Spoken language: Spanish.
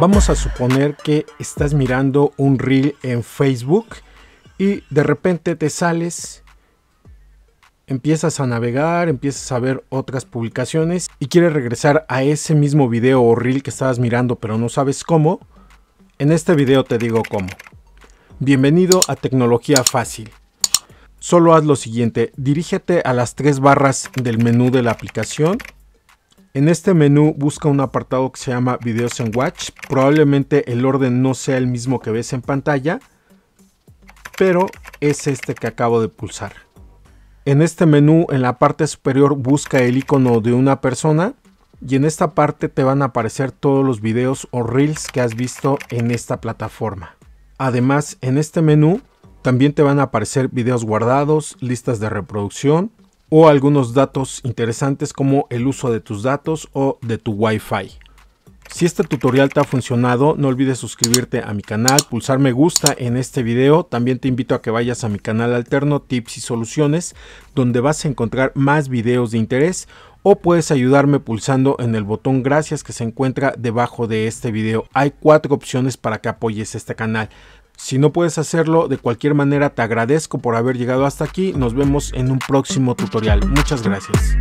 Vamos a suponer que estás mirando un reel en Facebook y de repente te sales, empiezas a navegar, empiezas a ver otras publicaciones y quieres regresar a ese mismo video o reel que estabas mirando pero no sabes cómo. En este video te digo cómo. Bienvenido a Tecnología Fácil. Solo haz lo siguiente, dirígete a las tres barras del menú de la aplicación en este menú busca un apartado que se llama Videos en Watch. Probablemente el orden no sea el mismo que ves en pantalla, pero es este que acabo de pulsar. En este menú, en la parte superior, busca el icono de una persona y en esta parte te van a aparecer todos los videos o reels que has visto en esta plataforma. Además, en este menú también te van a aparecer videos guardados, listas de reproducción, o algunos datos interesantes como el uso de tus datos o de tu Wi-Fi. Si este tutorial te ha funcionado, no olvides suscribirte a mi canal, pulsar me gusta en este video. También te invito a que vayas a mi canal alterno Tips y Soluciones, donde vas a encontrar más videos de interés o puedes ayudarme pulsando en el botón gracias que se encuentra debajo de este video. Hay cuatro opciones para que apoyes este canal. Si no puedes hacerlo, de cualquier manera te agradezco por haber llegado hasta aquí. Nos vemos en un próximo tutorial. Muchas gracias.